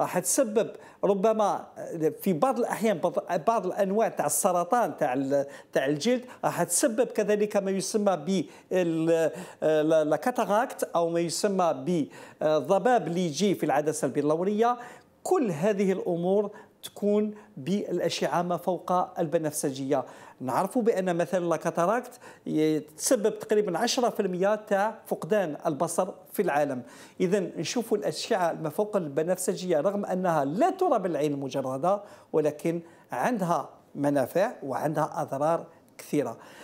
راح تسبب ربما في بعض الاحيان بعض الانواع تاع السرطان تاع تاع الجلد راح تسبب كذلك ما يسمى ب او ما يسمى بالضباب آه، اللي يجي في العدسه البلوريه كل هذه الامور تكون بالاشعه ما فوق البنفسجيه نعرفوا بان مثلا الكاتاراكت تسبب تقريبا 10% تاع فقدان البصر في العالم اذا نشوفوا الاشعه ما فوق البنفسجيه رغم انها لا ترى بالعين المجرده ولكن عندها منافع وعندها اضرار كثيره